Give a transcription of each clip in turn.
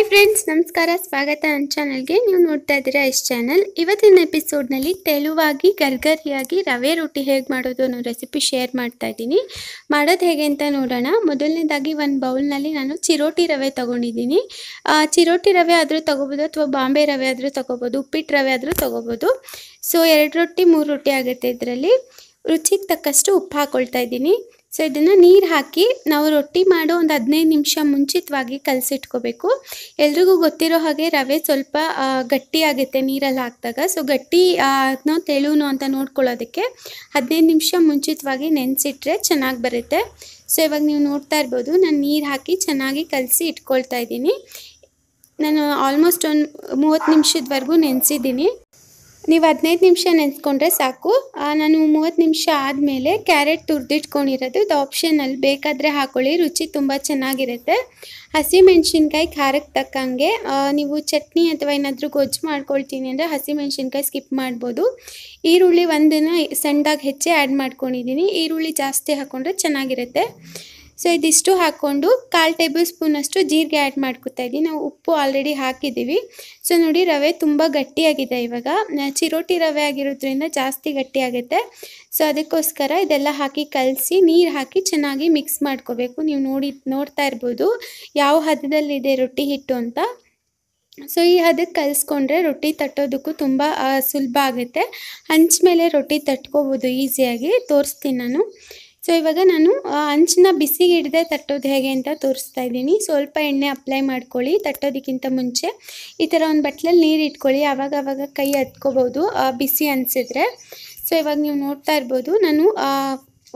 hi friends ನಮಸ್ಕಾರ ಸ್ವಾಗತ ನನ್ನ ಚಾನಲ್ಗೆ ನೀವು ನೋಡ್ತಾ ಇದ್ದೀರಾ ಎಷ್ಟು ಚಾನಲ್ ಇವತ್ತಿನ ಎಪಿಸೋಡ್ನಲ್ಲಿ ತೆಳುವಾಗಿ ಗರ್ಗರಿಯಾಗಿ ರವೆ ರೊಟ್ಟಿ ಹೇಗೆ ಮಾಡೋದು ಅನ್ನೋ ರೆಸಿಪಿ ಶೇರ್ ಮಾಡ್ತಾ ಇದ್ದೀನಿ ಮಾಡೋದು ಹೇಗೆ ಅಂತ ನೋಡೋಣ ಮೊದಲನೇದಾಗಿ ಒಂದು ಬೌಲ್ನಲ್ಲಿ ನಾನು ಚಿರೋಟಿ ರವೆ ತೊಗೊಂಡಿದ್ದೀನಿ ಚಿರೋಟಿ ರವೆ ಆದರೂ ತೊಗೋಬೋದು ಅಥವಾ ಬಾಂಬೆ ರವೆ ಆದರೂ ತೊಗೋಬೋದು ಉಪ್ಪಿಟ್ಟು ರವೆ ಆದರೂ ತೊಗೋಬೋದು ಸೊ ಎರಡು ರೊಟ್ಟಿ ಮೂರು ರೊಟ್ಟಿ ಆಗುತ್ತೆ ಇದರಲ್ಲಿ ರುಚಿಗೆ ತಕ್ಕಷ್ಟು ಉಪ್ಪು ಹಾಕ್ಕೊಳ್ತಾ ಇದ್ದೀನಿ ಸೊ ಇದನ್ನು ನೀರು ಹಾಕಿ ನಾವು ರೊಟ್ಟಿ ಮಾಡೋ ಒಂದು ಹದಿನೈದು ನಿಮಿಷ ಮುಂಚಿತವಾಗಿ ಕಲಸಿಟ್ಕೋಬೇಕು ಎಲ್ರಿಗೂ ಗೊತ್ತಿರೋ ಹಾಗೆ ರವೆ ಸ್ವಲ್ಪ ಗಟ್ಟಿಯಾಗುತ್ತೆ ಆಗುತ್ತೆ ನೀರಲ್ಲಿ ಹಾಕಿದಾಗ ಸೊ ಗಟ್ಟಿ ಅದನ್ನೋ ತೆಳುನು ಅಂತ ನೋಡ್ಕೊಳ್ಳೋದಕ್ಕೆ ಹದಿನೈದು ನಿಮಿಷ ಮುಂಚಿತವಾಗಿ ನೆನೆಸಿಟ್ರೆ ಚೆನ್ನಾಗಿ ಬರುತ್ತೆ ಸೊ ಇವಾಗ ನೀವು ನೋಡ್ತಾ ಇರ್ಬೋದು ನಾನು ನೀರು ಹಾಕಿ ಚೆನ್ನಾಗಿ ಕಲಸಿ ಇಟ್ಕೊಳ್ತಾ ಇದ್ದೀನಿ ನಾನು ಆಲ್ಮೋಸ್ಟ್ ಒಂದು ಮೂವತ್ತು ನಿಮಿಷದವರೆಗೂ ನೆನೆಸಿದ್ದೀನಿ ನೀವು ಹದಿನೈದು ನಿಮಿಷ ನೆನೆಸ್ಕೊಂಡ್ರೆ ಸಾಕು ನಾನು ಮೂವತ್ತು ನಿಮಿಷ ಆದಮೇಲೆ ಕ್ಯಾರೆಟ್ ತುರಿದಿಟ್ಕೊಂಡಿರೋದು ಇದು ಆಪ್ಷನಲ್ಲಿ ಬೇಕಾದರೆ ಹಾಕೊಳ್ಳಿ ರುಚಿ ತುಂಬ ಚೆನ್ನಾಗಿರುತ್ತೆ ಹಸಿಮೆಣ್ಸಿನ್ಕಾಯಿ ಖಾರಕ್ಕೆ ತಕ್ಕಂಗೆ ನೀವು ಚಟ್ನಿ ಅಥವಾ ಏನಾದರೂ ಗೊಜ್ಜು ಮಾಡ್ಕೊಳ್ತೀನಿ ಅಂದರೆ ಹಸಿಮೆಣ್ಸಿನ್ಕಾಯಿ ಸ್ಕಿಪ್ ಮಾಡ್ಬೋದು ಈರುಳ್ಳಿ ಒಂದನ್ನು ಸಣ್ಣದಾಗಿ ಹೆಚ್ಚೆ ಆ್ಯಡ್ ಮಾಡ್ಕೊಂಡಿದ್ದೀನಿ ಈರುಳ್ಳಿ ಜಾಸ್ತಿ ಹಾಕ್ಕೊಂಡ್ರೆ ಚೆನ್ನಾಗಿರುತ್ತೆ ಸೊ ಇದಿಷ್ಟು ಹಾಕ್ಕೊಂಡು ಕಾಲು ಟೇಬಲ್ ಸ್ಪೂನಷ್ಟು ಜೀರಿಗೆ ಆ್ಯಡ್ ಮಾಡ್ಕೊತಾ ಇದ್ದೀನಿ ನಾವು ಉಪ್ಪು ಆಲ್ರೆಡಿ ಹಾಕಿದ್ದೀವಿ ಸೊ ನೋಡಿ ರವೆ ತುಂಬ ಗಟ್ಟಿಯಾಗಿದೆ ಇವಾಗ ಚಿರೋಟಿ ರವೆ ಆಗಿರೋದ್ರಿಂದ ಜಾಸ್ತಿ ಗಟ್ಟಿಯಾಗುತ್ತೆ ಸೊ ಅದಕ್ಕೋಸ್ಕರ ಇದೆಲ್ಲ ಹಾಕಿ ಕಲಸಿ ನೀರು ಹಾಕಿ ಚೆನ್ನಾಗಿ ಮಿಕ್ಸ್ ಮಾಡ್ಕೋಬೇಕು ನೀವು ನೋಡಿ ನೋಡ್ತಾ ಇರ್ಬೋದು ಯಾವ ಹದದಲ್ಲಿದೆ ರೊಟ್ಟಿ ಹಿಟ್ಟು ಅಂತ ಸೊ ಈ ಹದಕ್ಕೆ ಕಲಿಸ್ಕೊಂಡ್ರೆ ರೊಟ್ಟಿ ತಟ್ಟೋದಕ್ಕೂ ತುಂಬ ಸುಲಭ ಆಗುತ್ತೆ ಹಂಚ ಮೇಲೆ ರೊಟ್ಟಿ ತಟ್ಕೋಬೋದು ಈಸಿಯಾಗಿ ತೋರಿಸ್ತೀನಿ ನಾನು ಸೊ ಇವಾಗ ನಾನು ಹಂಚನ್ನ ಬಿಸಿ ಹಿಡದೆ ತಟ್ಟೋದು ಹೇಗೆ ಅಂತ ತೋರಿಸ್ತಾ ಇದ್ದೀನಿ ಸ್ವಲ್ಪ ಎಣ್ಣೆ ಅಪ್ಲೈ ಮಾಡ್ಕೊಳ್ಳಿ ತಟ್ಟೋದಕ್ಕಿಂತ ಮುಂಚೆ ಈ ಥರ ಒಂದು ಬಟ್ಲಲ್ಲಿ ನೀರು ಇಟ್ಕೊಳ್ಳಿ ಆವಾಗ ಆವಾಗ ಕೈ ಹತ್ಕೋಬೋದು ಬಿಸಿ ಅನಿಸಿದ್ರೆ ಸೊ ಇವಾಗ ನೀವು ನೋಡ್ತಾ ಇರ್ಬೋದು ನಾನು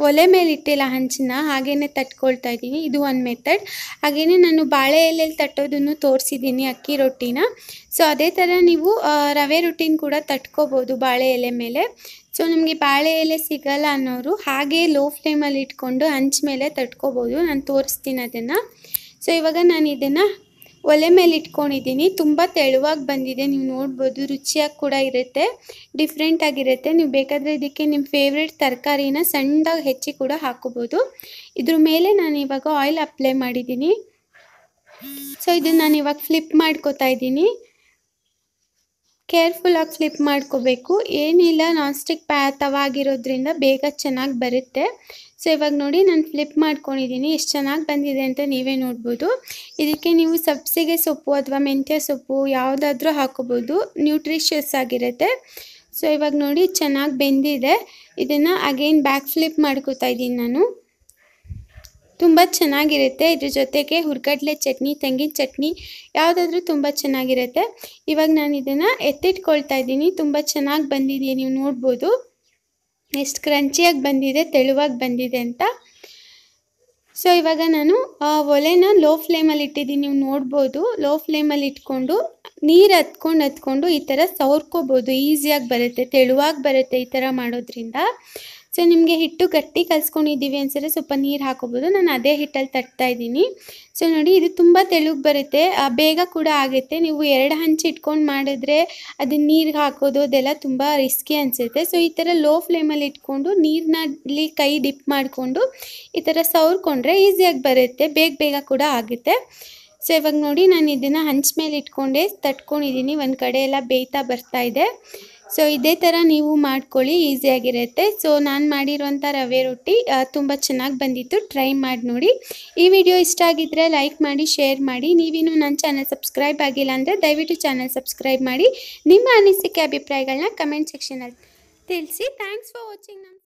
ಒಲೆ ಮೇಲೆ ಇಟ್ಟಿಲ್ಲ ಹಂಚಿನ ಹಾಗೇ ತಟ್ಕೊಳ್ತಾ ಇದ್ದೀನಿ ಇದು ಒಂದು ಮೆಥಡ್ ಹಾಗೆಯೇ ನಾನು ಬಾಳೆ ಎಲೆಯಲ್ಲಿ ತಟ್ಟೋದನ್ನು ತೋರಿಸಿದ್ದೀನಿ ಅಕ್ಕಿ ರೊಟ್ಟಿನ ಸೊ ಅದೇ ಥರ ನೀವು ರವೆ ರೊಟ್ಟಿನ ಕೂಡ ತಟ್ಕೋಬೋದು ಬಾಳೆ ಎಲೆ ಮೇಲೆ ಸೊ ನಮಗೆ ಬಾಳೆ ಎಲೆ ಸಿಗಲ್ಲ ಅನ್ನೋರು ಹಾಗೆ ಲೋ ಫ್ಲೇಮಲ್ಲಿ ಇಟ್ಕೊಂಡು ಹಂಚ್ ಮೇಲೆ ತಟ್ಕೋಬೋದು ನಾನು ತೋರಿಸ್ತೀನಿ ಅದನ್ನು ಸೊ ಇವಾಗ ನಾನು ಇದನ್ನು ಒಲೆ ಮೇಲೆ ಇಟ್ಕೊಂಡಿದ್ದೀನಿ ತುಂಬ ತೆಳುವಾಗಿ ಬಂದಿದೆ ನೀವು ನೋಡ್ಬೋದು ರುಚಿಯಾಗಿ ಕೂಡ ಇರುತ್ತೆ ಡಿಫ್ರೆಂಟ್ ಆಗಿರುತ್ತೆ ನೀವು ಬೇಕಾದರೆ ಇದಕ್ಕೆ ನಿಮ್ಮ ಫೇವ್ರೇಟ್ ತರಕಾರಿನ ಸಣ್ಣದಾಗಿ ಹೆಚ್ಚಿ ಕೂಡ ಹಾಕೋಬೋದು ಇದ್ರ ಮೇಲೆ ನಾನು ಇವಾಗ ಆಯಿಲ್ ಅಪ್ಲೈ ಮಾಡಿದ್ದೀನಿ ಸೊ ಇದನ್ನು ನಾನು ಇವಾಗ ಫ್ಲಿಪ್ ಮಾಡ್ಕೋತಾ ಇದ್ದೀನಿ ಕೇರ್ಫುಲ್ಲಾಗಿ ಫ್ಲಿಪ್ ಮಾಡ್ಕೋಬೇಕು ಏನಿಲ್ಲ ನಾನ್ ಸ್ಟಿಕ್ ಪ್ಯಾ ತವಾಗಿರೋದ್ರಿಂದ ಬೇಗ ಚೆನ್ನಾಗಿ ಬರುತ್ತೆ ಸೊ ಇವಾಗ ನೋಡಿ ನಾನು ಫ್ಲಿಪ್ ಮಾಡ್ಕೊಂಡಿದ್ದೀನಿ ಎಷ್ಟು ಚೆನ್ನಾಗಿ ಬಂದಿದೆ ಅಂತ ನೀವೇ ನೋಡ್ಬೋದು ಇದಕ್ಕೆ ನೀವು ಸಬ್ಸಿಗೆ ಸೊಪ್ಪು ಅಥವಾ ಮೆಂತ್ಯ ಸೊಪ್ಪು ಯಾವುದಾದ್ರೂ ಹಾಕೋಬೋದು ನ್ಯೂಟ್ರಿಷಿಯಸ್ ಆಗಿರುತ್ತೆ ಸೊ ಇವಾಗ ನೋಡಿ ಚೆನ್ನಾಗಿ ಬೆಂದಿದೆ ಇದನ್ನು ಅಗೇನ್ ಬ್ಯಾಕ್ ಫ್ಲಿಪ್ ಮಾಡ್ಕೋತಾ ಇದ್ದೀನಿ ನಾನು ತುಂಬ ಚೆನ್ನಾಗಿರುತ್ತೆ ಇದ್ರ ಜೊತೆಗೆ ಹುರ್ಗಡ್ಲೆ ಚಟ್ನಿ ತೆಂಗಿನ ಚಟ್ನಿ ಯಾವುದಾದ್ರೂ ತುಂಬ ಚೆನ್ನಾಗಿರುತ್ತೆ ಇವಾಗ ನಾನು ಇದನ್ನು ಎತ್ತಿಟ್ಕೊಳ್ತಾ ಇದ್ದೀನಿ ತುಂಬ ಚೆನ್ನಾಗಿ ಬಂದಿದೆ ನೀವು ನೋಡ್ಬೋದು ಎಷ್ಟು ಕ್ರಂಚಿಯಾಗಿ ಬಂದಿದೆ ತೆಳುವಾಗಿ ಬಂದಿದೆ ಅಂತ ಸೊ ಇವಾಗ ನಾನು ಒಲೆನ ಲೋ ಫ್ಲೇಮಲ್ಲಿ ಇಟ್ಟಿದ್ದೀನಿ ನೀವು ನೋಡ್ಬೋದು ಲೋ ಫ್ಲೇಮಲ್ಲಿ ಇಟ್ಕೊಂಡು ನೀರು ಹತ್ಕೊಂಡು ಹತ್ಕೊಂಡು ಈ ಥರ ಸವರ್ಕೋಬೋದು ಈಸಿಯಾಗಿ ಬರುತ್ತೆ ತೆಳುವಾಗಿ ಬರುತ್ತೆ ಈ ಥರ ಮಾಡೋದ್ರಿಂದ ಸೊ ನಿಮಗೆ ಹಿಟ್ಟು ಗಟ್ಟಿ ಕಲಿಸ್ಕೊಂಡಿದ್ದೀವಿ ಅನ್ಸಿದ್ರೆ ಸ್ವಲ್ಪ ನೀರು ಹಾಕೋಬೋದು ನಾನು ಅದೇ ಹಿಟ್ಟಲ್ಲಿ ತಟ್ತಾ ಇದ್ದೀನಿ ಸೊ ನೋಡಿ ಇದು ತುಂಬ ತೆಳುಗೆ ಬರುತ್ತೆ ಬೇಗ ಕೂಡ ಆಗುತ್ತೆ ನೀವು ಎರಡು ಹಂಚಿ ಇಟ್ಕೊಂಡು ಮಾಡಿದ್ರೆ ಅದನ್ನ ನೀರಿಗೆ ಹಾಕೋದು ಅದೆಲ್ಲ ತುಂಬ ರಿಸ್ಕಿ ಅನಿಸುತ್ತೆ ಸೊ ಈ ಥರ ಲೋ ಫ್ಲೇಮಲ್ಲಿ ಇಟ್ಕೊಂಡು ನೀರಿನಲ್ಲಿ ಕೈ ಡಿಪ್ ಮಾಡಿಕೊಂಡು ಈ ಥರ ಸವರ್ಕೊಂಡ್ರೆ ಈಸಿಯಾಗಿ ಬರುತ್ತೆ ಬೇಗ ಬೇಗ ಕೂಡ ಆಗುತ್ತೆ ಸೊ ಇವಾಗ ನೋಡಿ ನಾನು ಇದನ್ನು ಹಂಚ್ ಮೇಲೆ ಇಟ್ಕೊಂಡೆ ತಟ್ಕೊಂಡಿದ್ದೀನಿ ಒಂದು ಕಡೆ ಎಲ್ಲ ಬೇಯ್ತಾ ಬರ್ತಾ ಇದೆ ಸೊ ಇದೇ ಥರ ನೀವು ಮಾಡ್ಕೊಳ್ಳಿ ಈಸಿಯಾಗಿರುತ್ತೆ ಸೊ ನಾನು ಮಾಡಿರುವಂಥ ರವೆ ರೊಟ್ಟಿ ತುಂಬ ಚೆನ್ನಾಗಿ ಬಂದಿತ್ತು ಟ್ರೈ ಮಾಡಿ ನೋಡಿ ಈ ವಿಡಿಯೋ ಇಷ್ಟ ಆಗಿದ್ದರೆ ಲೈಕ್ ಮಾಡಿ ಶೇರ್ ಮಾಡಿ ನೀವಿನ್ನೂ ನನ್ನ ಚಾನಲ್ ಸಬ್ಸ್ಕ್ರೈಬ್ ಆಗಿಲ್ಲ ಅಂದರೆ ದಯವಿಟ್ಟು ಚಾನಲ್ ಸಬ್ಸ್ಕ್ರೈಬ್ ಮಾಡಿ ನಿಮ್ಮ ಅನಿಸಿಕೆ ಅಭಿಪ್ರಾಯಗಳನ್ನ ಕಮೆಂಟ್ ಸೆಕ್ಷನಲ್ಲಿ ತಿಳಿಸಿ ಥ್ಯಾಂಕ್ಸ್ ಫಾರ್ ವಾಚಿಂಗ್